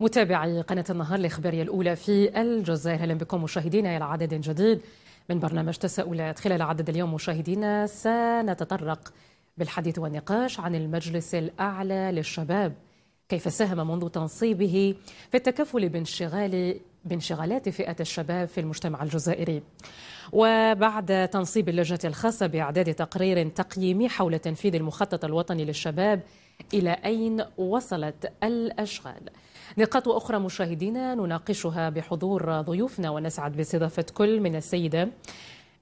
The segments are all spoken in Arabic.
متابعي قناة النهار الإخبارية الأولى في الجزائر أهلا بكم مشاهدينا إلى عدد جديد من برنامج تساؤلات خلال عدد اليوم مشاهدينا سنتطرق بالحديث والنقاش عن المجلس الأعلى للشباب كيف ساهم منذ تنصيبه في التكفل بانشغال بانشغالات فئة الشباب في المجتمع الجزائري وبعد تنصيب اللجنة الخاصة بإعداد تقرير تقييمي حول تنفيذ المخطط الوطني للشباب إلى أين وصلت الأشغال نقاط أخرى مشاهدينا نناقشها بحضور ضيوفنا ونسعد باستضافة كل من السيدة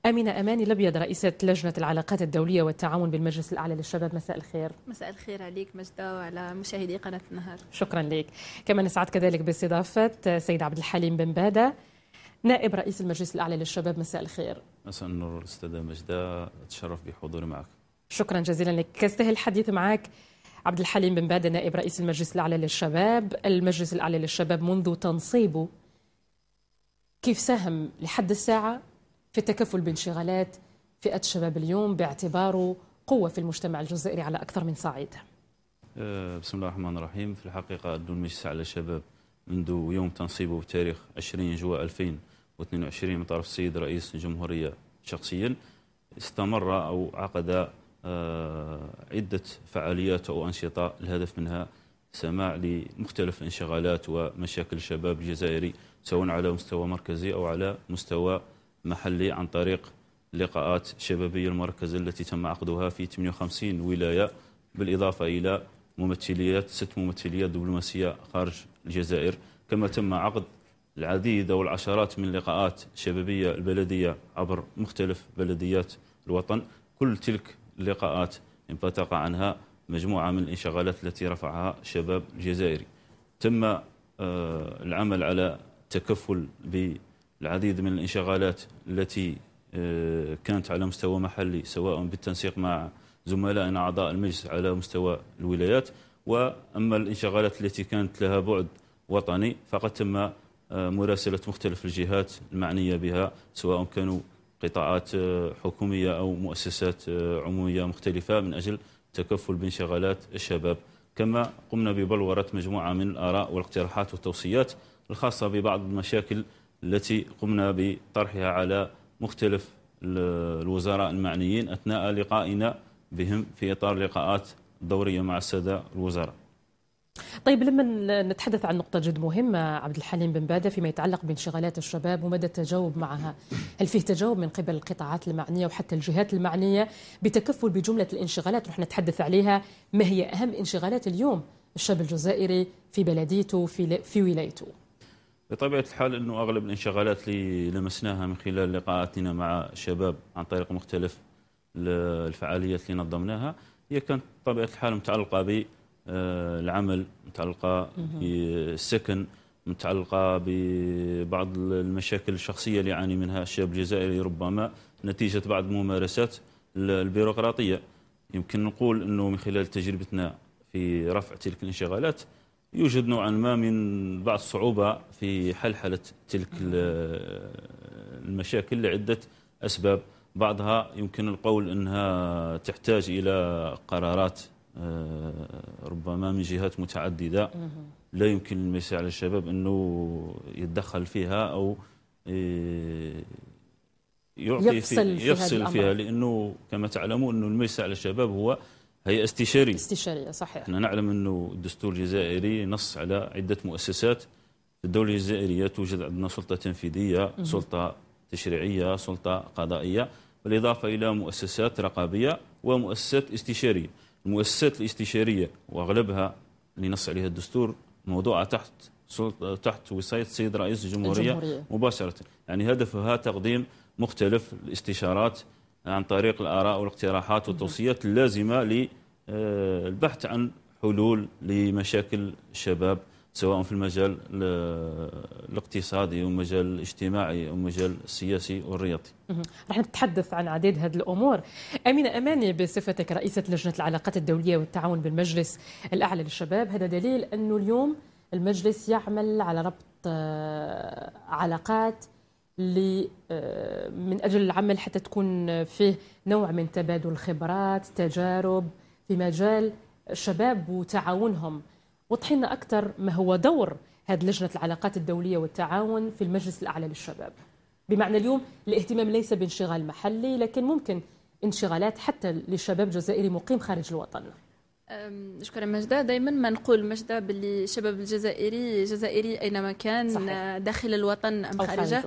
أمينة أماني الأبيض رئيسة لجنة العلاقات الدولية والتعاون بالمجلس الأعلى للشباب مساء الخير مساء الخير عليك مجدة وعلى مشاهدي قناة النهار شكرا لك كما نسعد كذلك باستضافة سيد عبد الحليم بن بادة نائب رئيس المجلس الأعلى للشباب مساء الخير مساء النور أستاذة مجدة أتشرف بحضوري معك شكرا جزيلا لك كاستهل الحديث معك عبد الحليم بن باده نائب رئيس المجلس الاعلى للشباب، المجلس الاعلى للشباب منذ تنصيبه كيف ساهم لحد الساعه في التكفل بانشغالات فئه الشباب اليوم باعتباره قوه في المجتمع الجزائري على اكثر من صعيد. أه، بسم الله الرحمن الرحيم، في الحقيقه دون المجلس على الشباب منذ يوم تنصيبه بتاريخ 20 جوا 2022 من طرف السيد رئيس الجمهوريه شخصيا استمر او عقد آه، عدة فعاليات أو أنشطة الهدف منها سماع لمختلف انشغالات ومشاكل الشباب الجزائري سواء على مستوى مركزي أو على مستوى محلي عن طريق اللقاءات الشبابية المركزة التي تم عقدها في 58 ولاية بالإضافة إلى ممثليات ست ممثليات دبلوماسية خارج الجزائر كما تم عقد العديد أو العشرات من اللقاءات الشبابية البلدية عبر مختلف بلديات الوطن كل تلك لقاءات انبثق عنها مجموعة من الانشغالات التي رفعها شباب الجزائري تم آه، العمل على التكفل بالعديد من الانشغالات التي آه، كانت على مستوى محلي سواء بالتنسيق مع زملائنا أعضاء المجلس على مستوى الولايات وأما الانشغالات التي كانت لها بعد وطني فقد تم آه، مراسلة مختلف الجهات المعنية بها سواء كانوا قطاعات آه، حكومية أو مؤسسات آه، عمومية مختلفة من أجل التكفل بانشغالات الشباب كما قمنا ببلورة مجموعة من الآراء والاقتراحات والتوصيات الخاصة ببعض المشاكل التي قمنا بطرحها على مختلف الوزراء المعنيين أثناء لقائنا بهم في إطار لقاءات دورية مع السادة الوزراء طيب لما نتحدث عن نقطة جد مهمة عبد الحليم بن بادة فيما يتعلق بانشغالات الشباب ومدى التجاوب معها هل فيه تجاوب من قبل القطاعات المعنية وحتى الجهات المعنية بتكفل بجملة الانشغالات رح نتحدث عليها ما هي أهم انشغالات اليوم الشاب الجزائري في بلديته في, في ولايته بطبيعة الحال أنه أغلب الانشغالات اللي لمسناها من خلال لقاءاتنا مع الشباب عن طريق مختلف الفعاليات اللي نظمناها هي كانت بطبيعة الحال متعلقة ب آه، العمل متعلقة بالسكن متعلقة ببعض المشاكل الشخصية اللي يعاني منها الشاب الجزائري ربما نتيجة بعض الممارسات البيروقراطية يمكن نقول أنه من خلال تجربتنا في رفع تلك الانشغالات يوجد نوعا ما من بعض الصعوبة في حلحلة تلك المشاكل لعدة أسباب بعضها يمكن القول أنها تحتاج إلى قرارات آه، ربما من جهات متعددة لا يمكن المساء على الشباب أنه يتدخل فيها أو آه، يعطي يفصل, في يفصل فيها, فيها لأنه كما تعلمون أنه المساء على الشباب هو هي استشارية استشارية صحيح احنا نعلم أنه الدستور الجزائري نص على عدة مؤسسات في الدولة الجزائرية توجد عندنا سلطة تنفيذية سلطة تشريعية سلطة قضائية بالإضافة إلى مؤسسات رقابية ومؤسسات استشارية المؤسسات الاستشارية وأغلبها اللي نص عليها الدستور موضوعة تحت سلطة تحت وصاية السيد رئيس الجمهورية, الجمهورية مباشرة يعني هدفها تقديم مختلف الاستشارات عن طريق الآراء والاقتراحات والتوصيات اللازمة للبحث آه، عن حلول لمشاكل الشباب سواء في المجال الاقتصادي والمجال الاجتماعي والمجال السياسي والرياضي رح نتحدث عن عديد هذه الأمور أمينة أماني بصفتك رئيسة لجنة العلاقات الدولية والتعاون بالمجلس الأعلى للشباب هذا دليل أنه اليوم المجلس يعمل على ربط آه، علاقات آه، من أجل العمل حتى تكون فيه نوع من تبادل الخبرات تجارب في مجال الشباب وتعاونهم وضحي لنا اكثر ما هو دور هذه لجنه العلاقات الدوليه والتعاون في المجلس الاعلى للشباب بمعنى اليوم الاهتمام ليس بانشغال محلي لكن ممكن انشغالات حتى للشباب الجزائري مقيم خارج الوطن شكرا مجدة دائما ما نقول مجدة باللي الشباب الجزائري جزائري أينما كان صحيح. داخل الوطن أم خارجه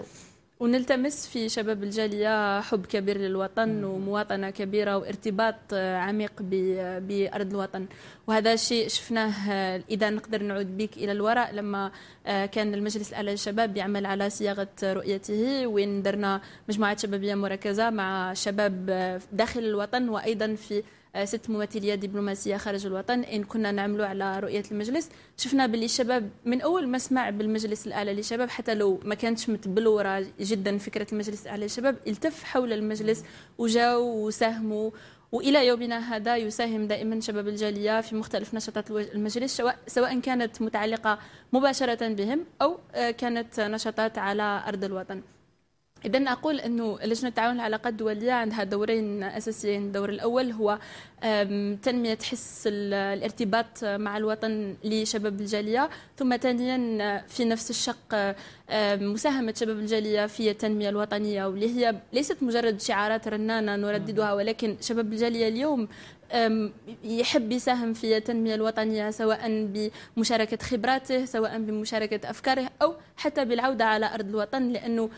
ونلتمس في شباب الجالية حب كبير للوطن ومواطنة كبيرة وارتباط آه، عميق بأرض الوطن وهذا الشيء شفناه آه، إذا نقدر نعود بك إلى الوراء لما آه، كان المجلس الأعلى للشباب يعمل على صياغة رؤيته وين درنا مجموعة شبابية مركزة مع شباب داخل الوطن وأيضا في آه، ست ممثليه دبلوماسيه خارج الوطن ان كنا نعملوا على رؤيه المجلس شفنا باللي الشباب من اول ما سمع بالمجلس الاعلى للشباب حتى لو ما كانتش متبلوره جدا فكره المجلس الاعلى للشباب التف حول المجلس وجاو وساهموا والى يومنا هذا يساهم دائما شباب الجاليه في مختلف نشاطات المجلس سواء كانت متعلقه مباشره بهم او آه، كانت نشاطات على ارض الوطن اذا اقول انه لجنه التعاون العلاقات الدوليه عندها دورين اساسيين الدور الاول هو تنميه حس الارتباط مع الوطن لشباب الجاليه ثم ثانيا في نفس الشق مساهمه شباب الجاليه في التنميه الوطنيه واللي هي ليست مجرد شعارات رنانه نرددها ولكن شباب الجاليه اليوم يحب يساهم في التنمية الوطنية سواء بمشاركة خبراته سواء بمشاركة أفكاره أو حتى بالعودة على أرض الوطن لأنه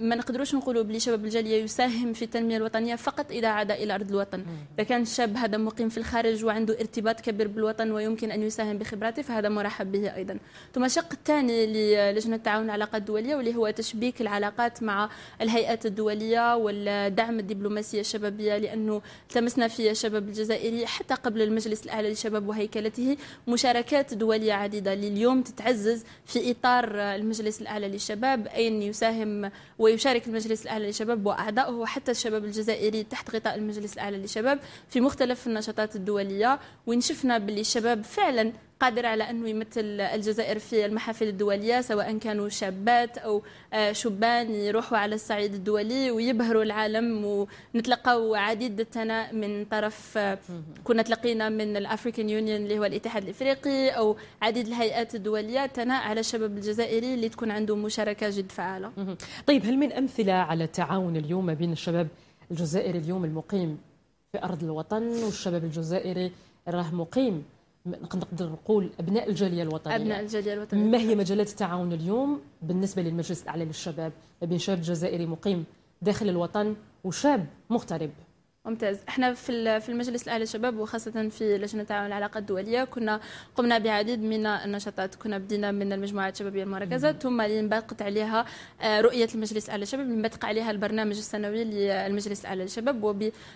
ما نقدروش نقولوا بلي شباب الجاليه يساهم في التنميه الوطنيه فقط اذا عاد الى ارض الوطن اذا كان الشاب هذا مقيم في الخارج وعنده ارتباط كبير بالوطن ويمكن ان يساهم بخبراته فهذا مرحب به ايضا ثم الشق الثاني للجنه التعاون العلاقات الدوليه واللي هو تشبيك العلاقات مع الهيئات الدوليه والدعم الدبلوماسيه الشبابيه لانه تمسنا في الشباب الجزائري حتى قبل المجلس الاعلى للشباب وهيكلته مشاركات دوليه عديده لليوم تتعزز في اطار المجلس الاعلى للشباب اين يساهم ويشارك المجلس الأعلى للشباب وأعضائه وحتى الشباب الجزائري تحت غطاء المجلس الأعلى للشباب في مختلف النشاطات الدولية وين شفنا باللي الشباب فعلا قادر على أنه يمثل الجزائر في المحافل الدولية سواء كانوا شابات أو آه، شبان يروحوا على الصعيد الدولي ويبهروا العالم ونتلقوا عديد الثناء من طرف آه، كنا تلقينا من الافريكان يونيون اللي هو الاتحاد الافريقي او عديد الهيئات الدوليه ثناء على الشباب الجزائري اللي تكون عنده مشاركه جد فعاله. طيب هل من امثله على التعاون اليوم بين الشباب الجزائري اليوم المقيم في ارض الوطن والشباب الجزائري راه مقيم نقدر نقول ابناء الجاليه الوطنيه ابناء الجاليه الوطنيه ما هي مجالات التعاون اليوم بالنسبه للمجلس الاعلى للشباب ما بين شاب جزائري مقيم داخل الوطن وشاب مغترب ممتاز احنا في في المجلس الاعلى للشباب وخاصه في لجنه التعاون العلاقات الدوليه كنا قمنا بعديد من النشاطات كنا بدينا من المجموعات الشبابيه المركزه ثم ينبقت عليها آه، رؤيه المجلس الاعلى للشباب ينبقى عليها البرنامج السنوي للمجلس الاعلى للشباب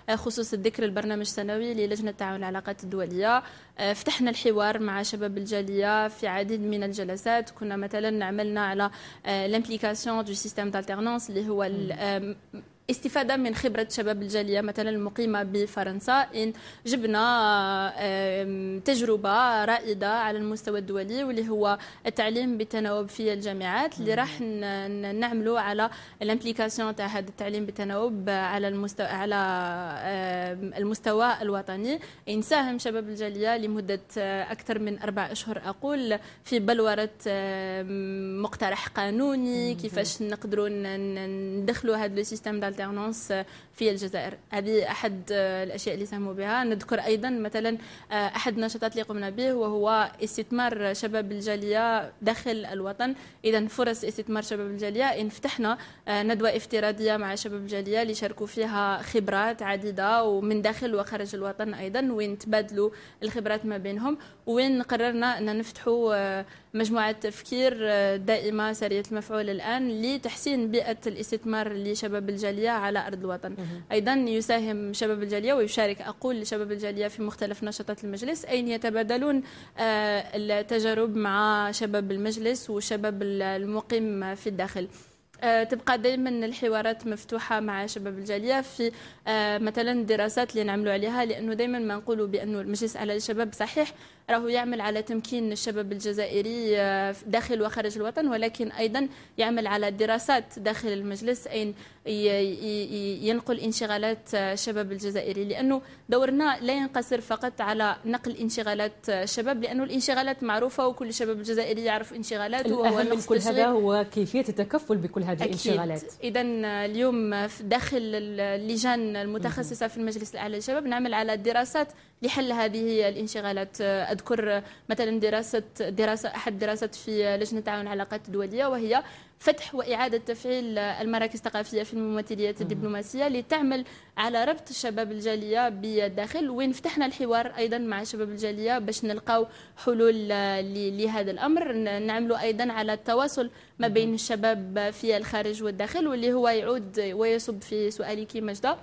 وبخصوص الذكر البرنامج السنوي للجنه التعاون العلاقات الدوليه آه، فتحنا الحوار مع شباب الجاليه في عديد من الجلسات كنا مثلا عملنا على لامبليكاسيون دو سيستيم دالتيرنونس اللي هو استفادة من خبرة شباب الجالية مثلا المقيمة بفرنسا إن جبنا تجربة رائدة على المستوى الدولي واللي هو التعليم بالتناوب في الجامعات اللي راح نعملوا على الامبليكاسيون تاع هذا التعليم بالتناوب على المستوى على المستوى الوطني ساهم شباب الجالية لمدة آه، أكثر من أربع أشهر أقول في بلورة مقترح قانوني كيفاش نقدروا ندخلوا هذا السيستم alternance euh, في الجزائر هذه أحد آه، الأشياء اللي ساهموا بها نذكر أيضا مثلا آه، أحد النشاطات اللي قمنا به وهو استثمار شباب الجالية داخل الوطن إذا فرص استثمار شباب الجالية إن فتحنا آه، ندوة افتراضية مع شباب الجالية اللي شاركوا فيها خبرات عديدة ومن داخل وخارج الوطن أيضا وين تبادلوا الخبرات ما بينهم وين قررنا أن نفتحوا مجموعة تفكير دائمة سريه المفعول الآن لتحسين بيئة الاستثمار لشباب الجالية على أرض الوطن أيضا يساهم شباب الجالية ويشارك أقول لشباب الجالية في مختلف نشاطات المجلس أين يتبادلون آه، التجارب مع شباب المجلس وشباب المقيم في الداخل آه، تبقى دائما الحوارات مفتوحه مع شباب الجاليه في آه، مثلا الدراسات اللي نعملوا عليها لانه دائما ما نقولوا بانه المجلس على الشباب صحيح راهو يعمل على تمكين الشباب الجزائري آه، داخل وخارج الوطن ولكن ايضا يعمل على دراسات داخل المجلس اين ينقل انشغالات آه، الشباب الجزائري لانه دورنا لا ينقصر فقط على نقل انشغالات آه، الشباب لانه الانشغالات معروفه وكل الشباب الجزائري يعرف انشغالاته وهو من كل هذا هو كيفيه التكفل بكل هذه الانشغالات اذا اليوم داخل اللجان المتخصصه في المجلس الاعلى للشباب نعمل على دراسات لحل هذه الانشغالات اذكر مثلا دراسه دراسه احد دراسات في لجنه التعاون العلاقات الدوليه وهي فتح واعاده تفعيل المراكز الثقافيه في الممثليات الدبلوماسيه لتعمل على ربط الشباب الجاليه بالداخل وين فتحنا الحوار ايضا مع شباب الجاليه باش نلقاو حلول لهذا الامر نعملوا ايضا على التواصل ما بين الشباب في الخارج والداخل واللي هو يعود ويصب في سؤالك مجده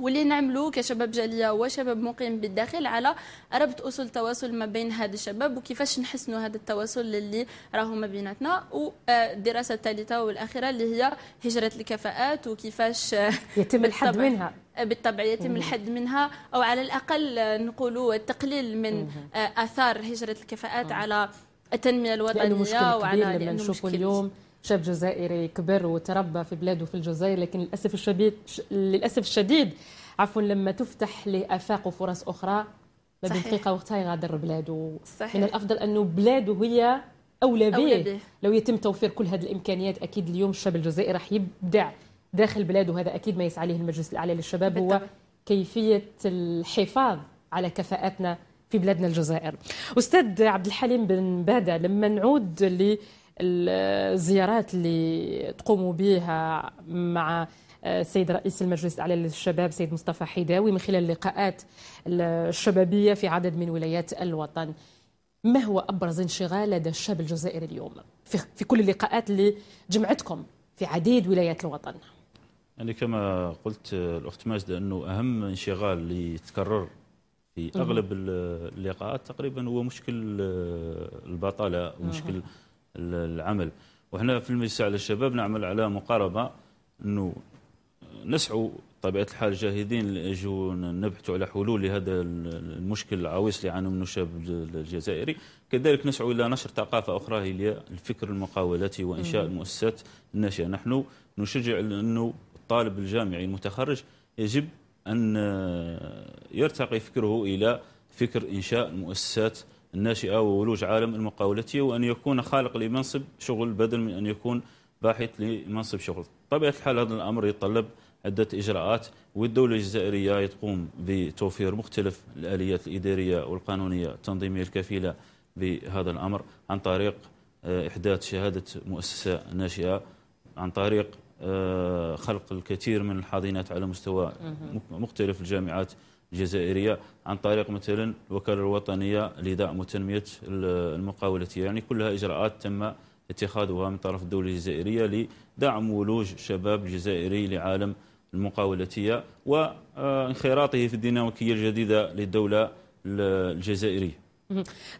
واللي نعملوا كشباب جالية وشباب مقيم بالداخل على ربط أصول التواصل ما بين هذا الشباب وكيفاش نحسنوا هذا التواصل اللي راهو ما بيناتنا والدراسة آه، الثالثة والأخيرة اللي هي هجرة الكفاءات وكيفاش آه، يتم الحد منها آه، بالطبع يتم الحد منها أو على الأقل نقولوا التقليل من آثار هجرة الكفاءات على التنمية الوطنية وعلى لأنه مشكل كبير لما اليوم شاب جزائري كبر وتربى في بلاده في الجزائر لكن للاسف الشديد للاسف الشديد عفوا لما تفتح له افاق وفرص اخرى ما بين دقيقه وقتها يغادر بلاده صحيح. من الافضل انه بلاده هي اولى به أولى لو يتم توفير كل هذه الامكانيات اكيد اليوم الشاب الجزائري راح يبدع داخل بلاده هذا اكيد ما يسعى عليه المجلس الاعلى للشباب بالطبع. هو كيفيه الحفاظ على كفاءاتنا في بلادنا الجزائر استاذ عبد الحليم بن باده لما نعود الزيارات اللي تقوموا بها مع آه، السيد رئيس المجلس الاعلى للشباب سيد مصطفى حيداوي من خلال اللقاءات الشبابيه في عدد من ولايات الوطن ما هو ابرز انشغال لدى الشاب الجزائري اليوم في, كل اللقاءات اللي جمعتكم في عديد ولايات الوطن يعني كما قلت آه، الاخت ماجد انه اهم انشغال اللي يتكرر في اغلب اللقاءات تقريبا هو مشكل آه، البطاله ومشكل العمل وهنا في المجلس على الشباب نعمل على مقاربة أنه نسعوا طبيعة الحال جاهدين لاجوا نبحثوا على حلول لهذا المشكل العويص اللي يعاني منه الشاب الجزائري كذلك نسعوا إلى نشر ثقافة أخرى هي الفكر المقاولاتي وإنشاء المؤسسات الناشئة نحن نشجع أنه الطالب الجامعي المتخرج يجب أن يرتقي فكره إلى فكر إنشاء مؤسسات الناشئة وولوج عالم المقاولة وأن يكون خالق لمنصب شغل بدل من أن يكون باحث لمنصب شغل طبيعة الحال هذا الأمر يتطلب عدة إجراءات والدولة الجزائرية تقوم بتوفير مختلف الآليات الإدارية والقانونية التنظيمية الكفيلة بهذا الأمر عن طريق آه، إحداث شهادة مؤسسة ناشئة عن طريق آه، خلق الكثير من الحاضنات على مستوى مختلف الجامعات الجزائرية عن طريق مثلا الوكالة الوطنية لدعم وتنمية المقاولاتية يعني كلها إجراءات تم اتخاذها من طرف الدولة الجزائرية لدعم ولوج الشباب الجزائري لعالم المقاولاتية وانخراطه في الديناميكية الجديدة للدولة الجزائرية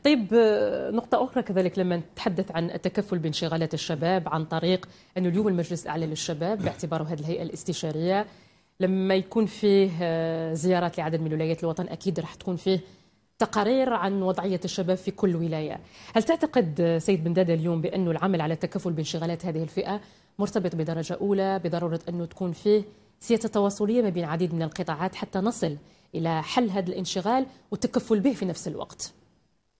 طيب نقطة أخرى كذلك لما نتحدث عن التكفل بانشغالات الشباب عن طريق أن اليوم المجلس الأعلى للشباب باعتباره هذه الهيئة الاستشارية لما يكون فيه آه، زيارات لعدد من ولايات الوطن اكيد راح تكون فيه تقارير عن وضعيه الشباب في كل ولايه. هل تعتقد آه، سيد بن داده اليوم بانه العمل على التكفل بانشغالات هذه الفئه مرتبط بدرجه اولى بضروره انه تكون فيه سياسه تواصليه ما بين عديد من القطاعات حتى نصل الى حل هذا الانشغال والتكفل به في نفس الوقت؟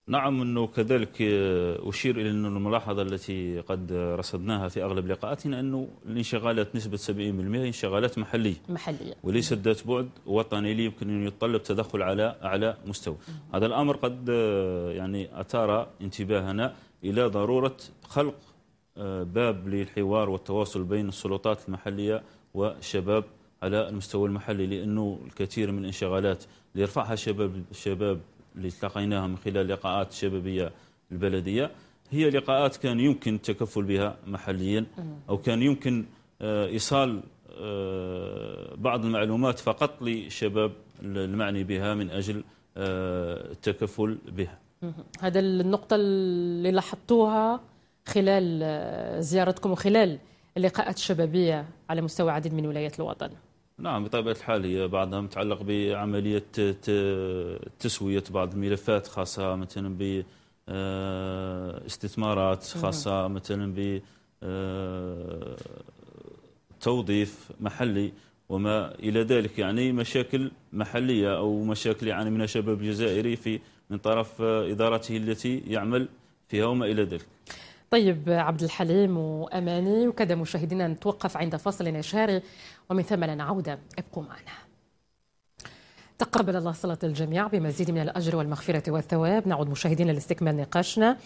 نعم أنه كذلك آه، أشير إلى انه الملاحظة التي قد رصدناها في أغلب لقاءاتنا أنه الانشغالات نسبة 70% انشغالات محلية محلية وليست ذات بعد وطني اللي يمكن أن يتطلب تدخل على أعلى مستوى هذا الأمر قد آه، يعني أثار انتباهنا إلى ضرورة خلق آه، باب للحوار والتواصل بين السلطات المحلية والشباب على المستوى المحلي لأنه الكثير من الانشغالات اللي يرفعها شباب الشباب اللي تلقيناها من خلال لقاءات شبابية البلدية هي لقاءات كان يمكن التكفل بها محليا أو كان يمكن آه، إيصال آه، بعض المعلومات فقط للشباب المعني بها من أجل آه، التكفل بها هذا النقطة اللي لاحظتوها خلال زيارتكم وخلال اللقاءات الشبابية على مستوى عديد من ولايات الوطن نعم بطبيعة الحال هي بعضها متعلق بعملية تسوية بعض الملفات خاصة مثلا ب آه، استثمارات خاصة مثلا ب آه، توظيف محلي وما إلى ذلك يعني مشاكل محلية أو مشاكل يعني من الشباب الجزائري في من طرف إدارته التي يعمل فيها وما إلى ذلك طيب عبد الحليم وأماني وكذا مشاهدينا نتوقف عند فصل شهري ومن ثم لنا عودة ابقوا معنا تقبل الله صلاة الجميع بمزيد من الأجر والمغفرة والثواب نعود مشاهدينا لاستكمال نقاشنا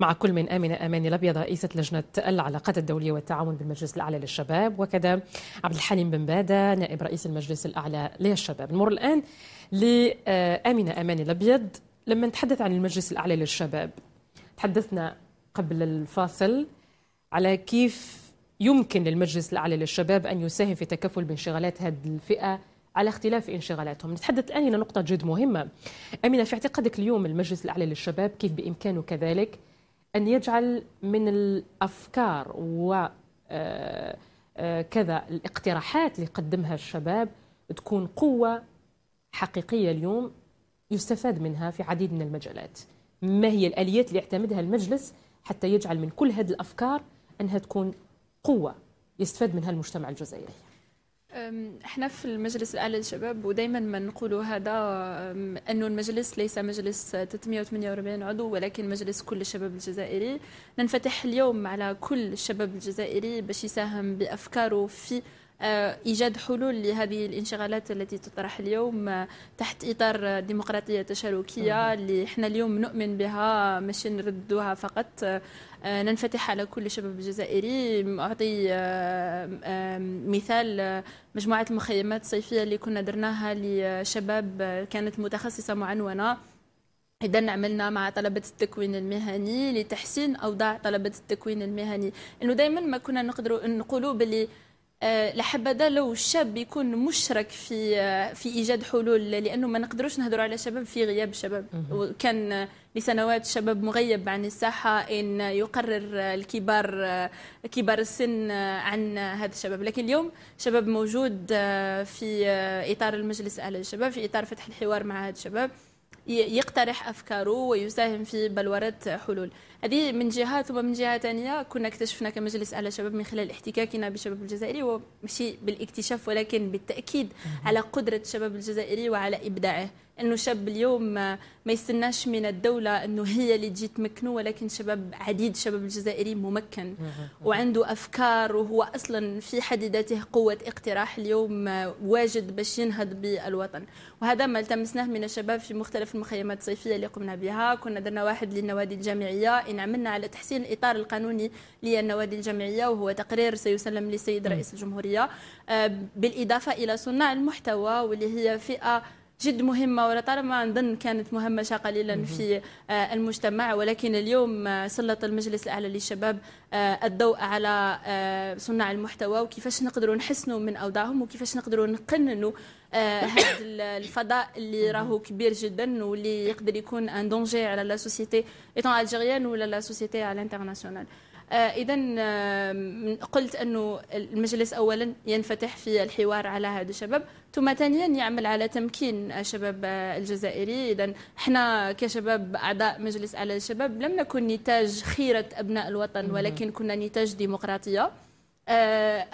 مع كل من آمنة أمان الأبيض رئيسة لجنة العلاقات الدولية والتعاون بالمجلس الأعلى للشباب وكذا عبد الحليم بن بادة نائب رئيس المجلس الأعلى للشباب نمر الآن لآمنة أمان الأبيض لما نتحدث عن المجلس الأعلى للشباب تحدثنا قبل الفاصل على كيف يمكن للمجلس الأعلى للشباب أن يساهم في تكفل بانشغالات هذه الفئة على اختلاف انشغالاتهم نتحدث الآن إلى نقطة جد مهمة أمينة في اعتقادك اليوم المجلس الأعلى للشباب كيف بإمكانه كذلك أن يجعل من الأفكار و آه، آه، كذا الاقتراحات اللي قدمها الشباب تكون قوة حقيقية اليوم يستفاد منها في عديد من المجالات ما هي الآليات اللي اعتمدها المجلس حتى يجعل من كل هذه الأفكار أنها تكون قوة يستفاد منها المجتمع الجزائري احنا في المجلس الاعلى للشباب ودائما ما نقول هذا انه المجلس ليس مجلس 348 عضو ولكن مجلس كل الشباب الجزائري ننفتح اليوم على كل الشباب الجزائري باش يساهم بافكاره في أه، ايجاد حلول لهذه الانشغالات التي تطرح اليوم أه، تحت اطار ديمقراطيه تشاركيه اللي احنا اليوم نؤمن بها ماشي نردوها فقط آه، ننفتح على كل شباب الجزائري أعطي آه، مثال آه، مجموعة المخيمات الصيفية اللي كنا درناها لشباب كانت متخصصة معنونة إذا عملنا مع طلبة التكوين المهني لتحسين أوضاع طلبة التكوين المهني إنه دائما ما كنا نقدروا نقولوا باللي آه، لحبذا لو الشاب يكون مشرك في آه، في ايجاد حلول لانه ما نقدروش نهضروا على شباب في غياب الشباب وكان لسنوات الشباب مغيب عن الساحه ان يقرر الكبار آه، كبار السن عن هذا الشباب لكن اليوم شباب موجود في اطار المجلس الاعلى للشباب في اطار فتح الحوار مع هذا الشباب يقترح افكاره ويساهم في بلوره حلول هذه من جهه ثم من جهه ثانيه كنا اكتشفنا كمجلس اعلى شباب من خلال احتكاكنا بالشباب الجزائري ومشي بالاكتشاف ولكن بالتاكيد على قدره الشباب الجزائري وعلى ابداعه انه شاب اليوم ما يستناش من الدوله انه هي اللي تجي تمكنه ولكن شباب عديد الشباب الجزائري ممكن وعنده افكار وهو اصلا في حد ذاته قوه اقتراح اليوم آه، واجد باش ينهض بالوطن وهذا ما التمسناه من الشباب في مختلف المخيمات الصيفيه اللي قمنا بها كنا درنا واحد للنوادي الجامعيه عين عملنا على تحسين الإطار القانوني للنوادي الجمعيه وهو تقرير سيسلم للسيد رئيس الجمهورية آه، بالإضافة إلى صناع المحتوى واللي هي فئة جد مهمه ولطالما نظن كانت مهمشه قليلا في آه، المجتمع ولكن اليوم آه، سلط المجلس الاعلى للشباب آه، الضوء على صناع المحتوى وكيفاش نقدروا نحسنوا من اوضاعهم وكيفاش نقدروا نقننوا هذا الفضاء اللي راهو كبير جدا واللي يقدر يكون ان دونجي على لا سوسيتي ايتون الجيريان ولا لا سوسيتي على الانترناسيونال آه، اذا قلت انه المجلس اولا ينفتح في الحوار على هذا الشباب ثم ثانيا يعمل على تمكين الشباب الجزائري اذا احنا كشباب اعضاء مجلس على الشباب لم نكن نتاج خيره ابناء الوطن ولكن كنا نتاج ديمقراطيه آه،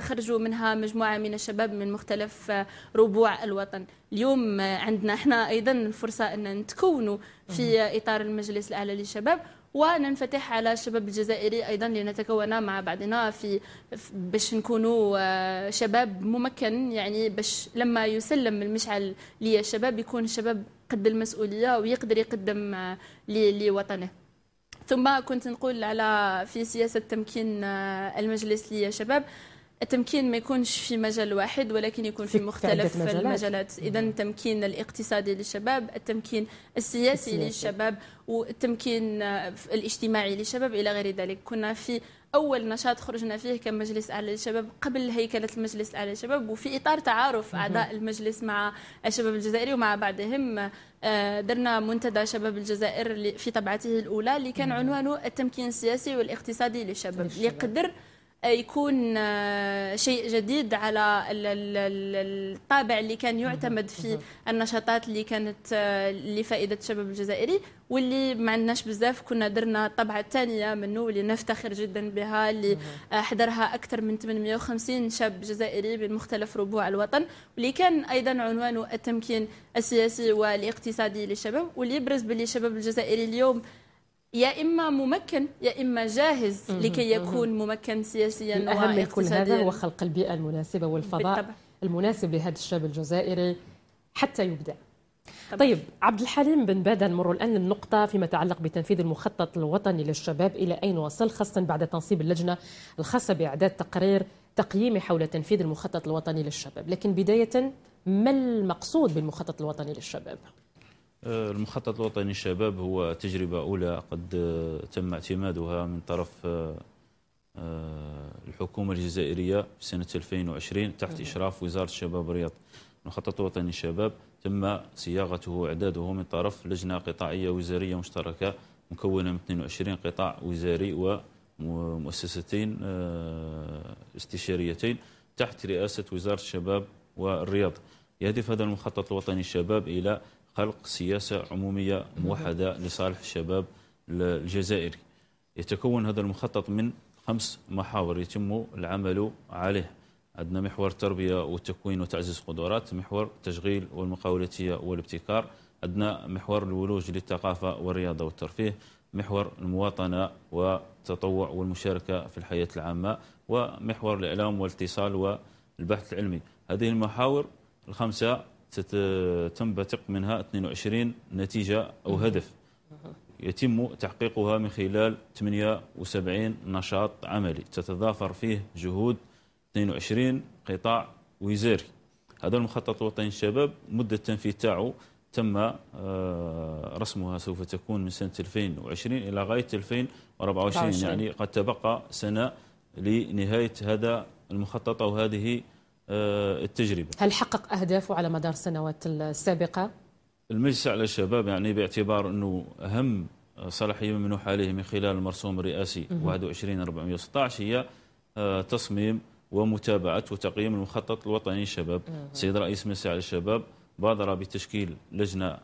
خرجوا منها مجموعة من الشباب من مختلف آه، ربوع الوطن اليوم عندنا احنا أيضا الفرصة أن نتكونوا في إطار المجلس الأعلى للشباب وننفتح على الشباب الجزائري ايضا لنتكون مع بعضنا في باش نكونوا آه، شباب ممكن يعني باش لما يسلم المشعل للشباب يكون الشباب قد المسؤوليه ويقدر يقدم آه، لوطنه ثم كنت نقول على في سياسه تمكين آه، المجلس للشباب التمكين ما يكونش في مجال واحد ولكن يكون في, مختلف في مختلف مجالات. المجالات اذا التمكين الاقتصادي للشباب التمكين السياسي, السياسي. للشباب والتمكين الاجتماعي للشباب الى غير ذلك كنا في اول نشاط خرجنا فيه كان مجلس اعلى للشباب قبل هيكله المجلس الاعلى للشباب وفي اطار تعارف اعضاء المجلس مع الشباب الجزائري ومع بعضهم آه، درنا منتدى شباب الجزائر في طبعته الاولى اللي كان عنوانه التمكين السياسي والاقتصادي للشباب اللي قدر يكون آه، شيء جديد على الطابع اللي كان يعتمد في النشاطات اللي كانت آه، لفائده الشباب الجزائري واللي ما عندناش بزاف كنا درنا الطبعه الثانيه منه واللي نفتخر جدا بها اللي حضرها اكثر من 850 شاب جزائري من مختلف ربوع الوطن واللي كان ايضا عنوانه التمكين السياسي والاقتصادي للشباب واللي يبرز باللي الشباب الجزائري اليوم يا اما ممكن يا اما جاهز لكي يكون ممكن سياسيا الأهم من كل هذا هو خلق البيئه المناسبه والفضاء بالطبع. المناسب لهذا الشاب الجزائري حتى يبدع طبعا. طيب عبد الحليم بن بادا نمر الان للنقطه فيما يتعلق بتنفيذ المخطط الوطني للشباب الى اين وصل خاصه بعد تنصيب اللجنه الخاصه باعداد تقرير تقييمي حول تنفيذ المخطط الوطني للشباب لكن بدايه ما المقصود بالمخطط الوطني للشباب آه، المخطط الوطني للشباب هو تجربة أولى قد آه، تم اعتمادها من طرف آه، الحكومة الجزائرية في سنة 2020 تحت إشراف وزارة الشباب والرياض المخطط الوطني للشباب تم صياغته وإعداده من طرف لجنة قطاعية وزارية مشتركة مكونة من 22 قطاع وزاري ومؤسستين استشاريتين تحت رئاسة وزارة الشباب والرياض يهدف هذا المخطط الوطني الشباب إلى خلق سياسة عمومية موحدة لصالح الشباب الجزائري يتكون هذا المخطط من خمس محاور يتم العمل عليه عندنا محور التربية والتكوين وتعزيز القدرات محور التشغيل والمقاولاتية والابتكار عندنا محور الولوج للثقافة والرياضة والترفيه محور المواطنة والتطوع والمشاركة في الحياة العامة ومحور الإعلام والاتصال والبحث العلمي هذه المحاور الخمسة تنبثق منها 22 نتيجة أو هدف يتم تحقيقها من خلال 78 نشاط عملي تتضافر فيه جهود 22 قطاع وزاري هذا المخطط الوطني للشباب مدة التنفيذ تاعو تم آه، رسمها سوف تكون من سنة 2020 إلى غاية 2024 يعني قد تبقى سنة لنهاية هذا المخطط أو هذه آه، التجربة هل حقق أهدافه على مدار السنوات السابقة؟ المجلس على الشباب يعني باعتبار أنه أهم صلاحية ممنوح عليه من خلال المرسوم الرئاسي 21416 هي آه، تصميم ومتابعة وتقييم المخطط الوطني للشباب سيد رئيس مجلس على الشباب بادر بتشكيل لجنة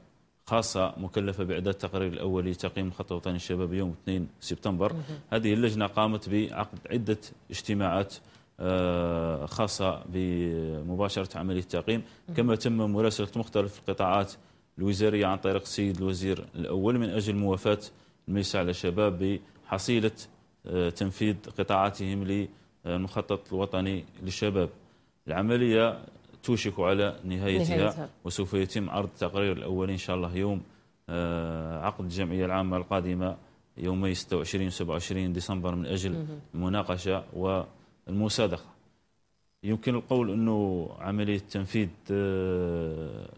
خاصة مكلفة بإعداد التقرير الأولي لتقييم المخطط الوطني للشباب يوم 2 سبتمبر هذه اللجنة قامت بعقد عدة اجتماعات آه، خاصة بمباشرة عملية التعقيم كما تم مراسلة مختلف القطاعات الوزارية عن طريق السيد الوزير الأول من أجل موافاة المجلس على الشباب بحصيلة آه، تنفيذ قطاعاتهم للمخطط الوطني للشباب العملية توشك على نهايتها, نهايتها. وسوف يتم عرض التقرير الأول إن شاء الله يوم آه، عقد الجمعية العامة القادمة يومي 26 و 27 ديسمبر من أجل المناقشة و المصادقه يمكن القول انه عمليه التنفيذ آه،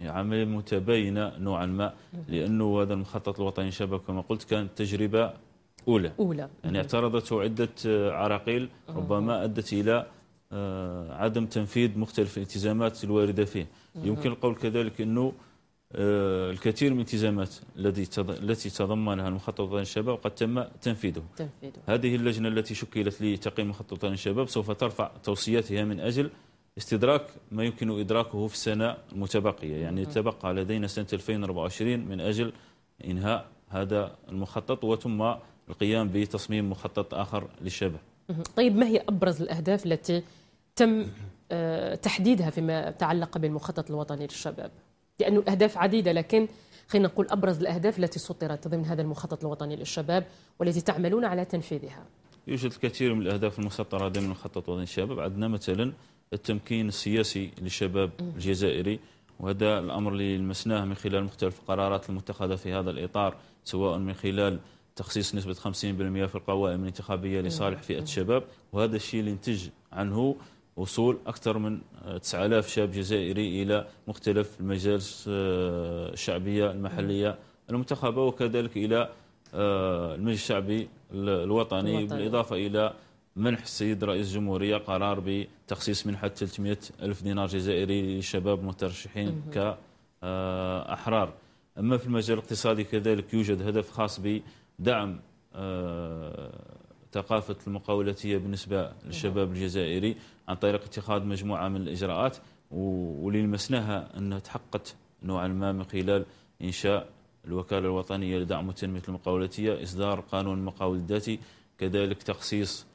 يعني عمليه متباينه نوعا ما لانه هذا المخطط الوطني شباب كما قلت كانت تجربه اولى اولى يعني اعترضته عده آه، عراقيل ربما ادت الى آه، عدم تنفيذ مختلف الالتزامات الوارده فيه يمكن القول كذلك انه آه، الكثير من الالتزامات التي تضمنها المخطط الوطني للشباب قد تم تنفيذه. تنفيذه هذه اللجنة التي شكلت لتقييم المخطط الوطني للشباب سوف ترفع توصياتها من أجل استدراك ما يمكن إدراكه في السنة المتبقية يعني تبقى لدينا سنة 2024 من أجل إنهاء هذا المخطط وثم القيام بتصميم مخطط آخر للشباب طيب ما هي أبرز الأهداف التي تم آه، تحديدها فيما تعلق بالمخطط الوطني للشباب؟ لأنه الأهداف عديدة لكن خلينا نقول أبرز الأهداف التي سطرت ضمن هذا المخطط الوطني للشباب والتي تعملون على تنفيذها يوجد الكثير من الأهداف المسطرة ضمن المخطط الوطني للشباب عندنا مثلا التمكين السياسي للشباب الجزائري وهذا الأمر اللي لمسناه من خلال مختلف القرارات المتخذة في هذا الإطار سواء من خلال تخصيص نسبة 50% في القوائم الانتخابية لصالح فئة الشباب وهذا الشيء اللي نتج عنه وصول أكثر من 9000 شاب جزائري إلى مختلف المجالس آه، الشعبية المحلية المنتخبة وكذلك إلى آه، المجلس الشعبي الوطني, الوطني. بالإضافة إلى منح السيد رئيس الجمهورية قرار بتخصيص منحة 300 ألف دينار جزائري للشباب مترشحين كأحرار آه، أما في المجال الاقتصادي كذلك يوجد هدف خاص بدعم ثقافة المقاولتية بالنسبة للشباب الجزائري عن طريق اتخاذ مجموعة من الإجراءات واللي لمسناها أنها تحققت نوعا ما من خلال إنشاء الوكالة الوطنية لدعم وتنمية المقاولتية إصدار قانون المقاول الذاتي كذلك تخصيص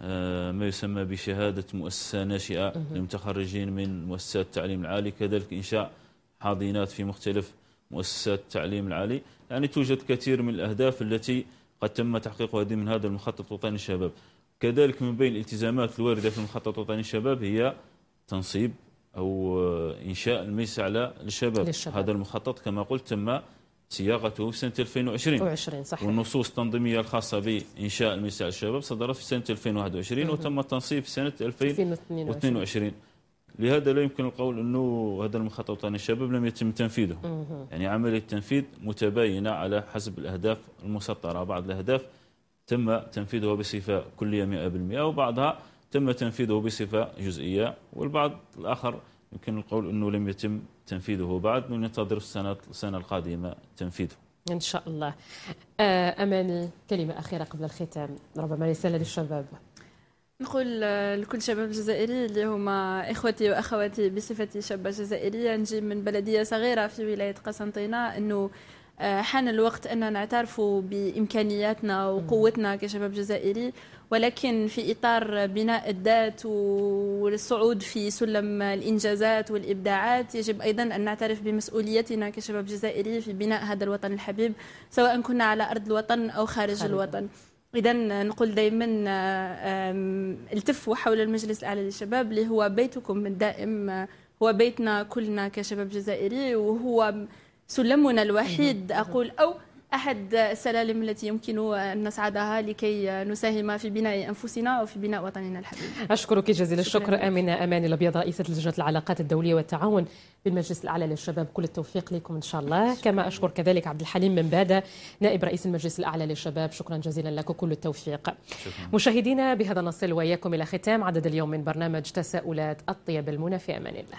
آه، ما يسمى بشهادة مؤسسة ناشئة للمتخرجين من مؤسسات التعليم العالي كذلك إنشاء حاضنات في مختلف مؤسسات التعليم العالي يعني توجد كثير من الأهداف التي قد تم تحقيق هذه من هذا المخطط الوطني للشباب كذلك من بين الالتزامات الوارده في المخطط الوطني للشباب هي تنصيب او آه، انشاء المجلس على للشباب. للشباب هذا المخطط كما قلت تم صياغته في سنه 2020 صحيح والنصوص التنظيميه الخاصه بانشاء المجلس على الشباب صدرت في سنه 2021 وتم التنصيب في سنه 2022, 2022. لهذا لا يمكن القول أنه هذا المخطط عن الشباب لم يتم تنفيذه يعني عملية التنفيذ متباينة على حسب الأهداف المسطرة بعض الأهداف تم تنفيذها بصفة كلية 100% وبعضها تم تنفيذه بصفة جزئية والبعض الآخر يمكن القول أنه لم يتم تنفيذه بعد وننتظر السنة, السنة القادمة تنفيذه إن شاء الله آه، أماني كلمة أخيرة قبل الختام ربما رسالة للشباب نقول لكل شباب جزائري اللي هما اخوتي واخواتي بصفتي شابه جزائريه نجي من بلديه صغيره في ولايه قسنطينه انه آه، حان الوقت ان نعترفوا بامكانياتنا وقوتنا كشباب جزائري ولكن في اطار بناء الذات والصعود في سلم الانجازات والابداعات يجب ايضا ان نعترف بمسؤوليتنا كشباب جزائري في بناء هذا الوطن الحبيب سواء كنا على ارض الوطن او خارج, خارج. الوطن إذا نقول دائما التفوا حول المجلس الأعلى للشباب اللي هو بيتكم الدائم هو بيتنا كلنا كشباب جزائري وهو سلمنا الوحيد أقول أو أحد السلالم التي يمكن أن نصعدها لكي نساهم في بناء أنفسنا وفي بناء وطننا الحبيب أشكرك جزيل الشكر آمنة أماني الأبيض رئيسة لجنة العلاقات الدولية والتعاون بالمجلس الأعلى للشباب كل التوفيق لكم إن شاء الله شكرا. كما أشكر كذلك عبد الحليم من بادة نائب رئيس المجلس الأعلى للشباب شكرا جزيلا لك كل التوفيق مشاهدينا بهذا نصل وإياكم إلى ختام عدد اليوم من برنامج تساؤلات الطيب المنى في أمان الله